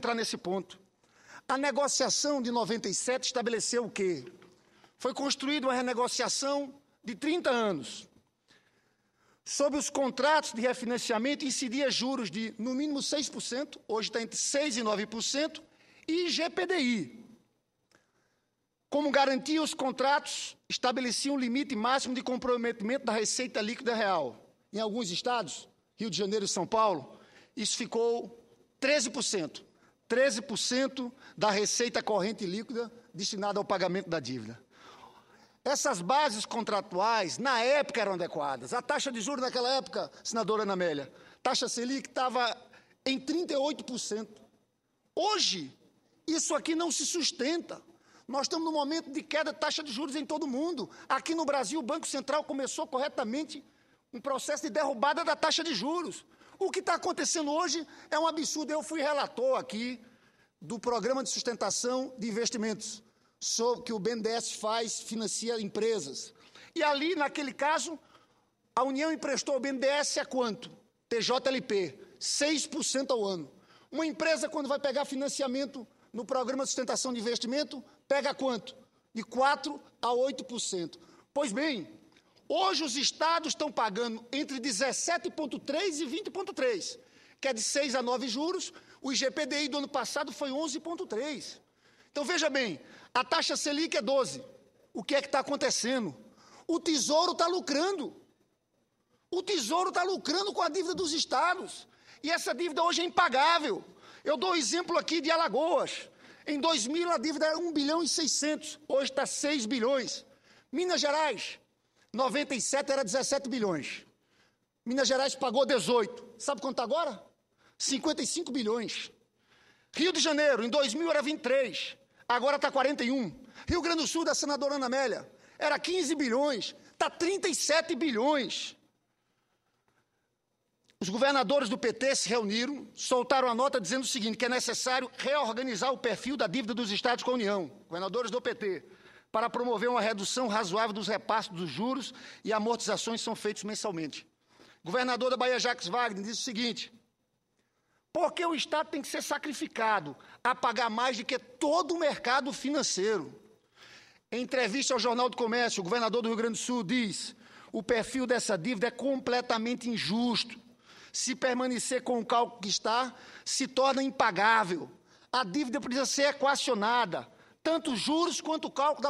entrar nesse ponto. A negociação de 97 estabeleceu o quê? Foi construída uma renegociação de 30 anos. Sobre os contratos de refinanciamento, incidia juros de, no mínimo, 6%, hoje está entre 6% e 9%, e GPDI. Como garantia, os contratos estabeleciam um limite máximo de comprometimento da receita líquida real. Em alguns estados, Rio de Janeiro e São Paulo, isso ficou 13%. 13% da receita corrente líquida destinada ao pagamento da dívida. Essas bases contratuais, na época, eram adequadas. A taxa de juros naquela época, senadora Ana Amélia, taxa Selic estava em 38%. Hoje, isso aqui não se sustenta. Nós estamos num momento de queda de taxa de juros em todo o mundo. Aqui no Brasil, o Banco Central começou corretamente um processo de derrubada da taxa de juros. O que está acontecendo hoje é um absurdo. Eu fui relator aqui do programa de sustentação de investimentos sobre que o BNDES faz, financia empresas. E ali, naquele caso, a União emprestou ao BNDES a é quanto? TJLP, 6% ao ano. Uma empresa, quando vai pegar financiamento no programa de sustentação de investimento, pega quanto? De 4% a 8%. Pois bem, Hoje os estados estão pagando entre 17,3% e 20,3%, que é de 6 a 9 juros. O IGPDI do ano passado foi 11,3%. Então veja bem, a taxa Selic é 12%. O que é que está acontecendo? O Tesouro está lucrando. O Tesouro está lucrando com a dívida dos estados. E essa dívida hoje é impagável. Eu dou exemplo aqui de Alagoas. Em 2000 a dívida era 1 bilhão e 600, hoje está 6 bilhões. Minas Gerais, 97 era 17 bilhões. Minas Gerais pagou 18. Sabe quanto está agora? 55 bilhões. Rio de Janeiro, em 2000 era 23. Agora está 41. Rio Grande do Sul, da senadora Ana Amélia, era 15 bilhões. Está 37 bilhões. Os governadores do PT se reuniram, soltaram a nota dizendo o seguinte: que é necessário reorganizar o perfil da dívida dos estados com a União. Governadores do PT. Para promover uma redução razoável dos repassos dos juros e amortizações são feitos mensalmente. O governador da Bahia, Jacques Wagner, diz o seguinte: Por que o Estado tem que ser sacrificado a pagar mais do que todo o mercado financeiro. Em entrevista ao Jornal do Comércio, o governador do Rio Grande do Sul diz: o perfil dessa dívida é completamente injusto. Se permanecer com o cálculo que está, se torna impagável. A dívida precisa ser equacionada, tanto os juros quanto o cálculo da